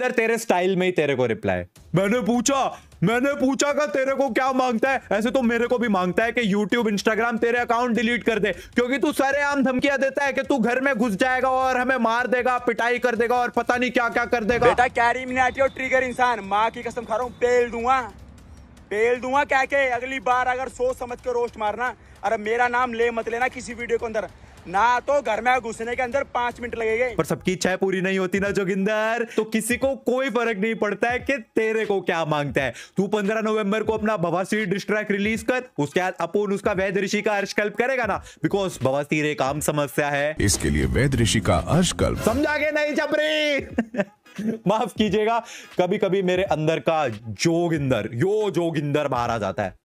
अंदर तेरे स्टाइल में ही तेरे को रिप्लाई मैंने पूछा मैंने पूछा का तेरे को क्या मांगता है ऐसे तो मेरे को भी मांगता है कि YouTube Instagram तेरे अकाउंट डिलीट कर दे क्योंकि तू सारे आम धमकियां देता है कि तू घर में घुस जाएगा और हमें मार देगा पिटाई कर देगा और पता नहीं क्या क्या कर देगा बेटा कैरी मिनाटी और ट्रिगर इंसान माँ की कसम खा रहा हूँ पेल दूंगा पेल दूंगा क्या के अगली बार अगर सोच समझ के रोस्ट मारना अरे मेरा नाम ले मत लेना किसी वीडियो के अंदर ना तो घर में घुसने के अंदर पांच मिनट लगेंगे पर सबकी इच्छा पूरी नहीं होती ना जोगिंदर तो किसी को कोई फर्क नहीं पड़ता है कि तेरे को क्या मांगता है तू पंद्रह नवंबर को अपना भवासी डिस्ट्रैक्ट रिलीज कर उसके बाद अपूर्ण उसका वैद ऋषि का अर्षकल्प करेगा ना बिकॉज भवासी एक आम समस्या है इसके लिए वैद ऋषि का अर्षकल्प समझा के नहीं चपरी माफ कीजिएगा कभी कभी मेरे अंदर का जोगिंदर यो जोगिंदर मारा जाता है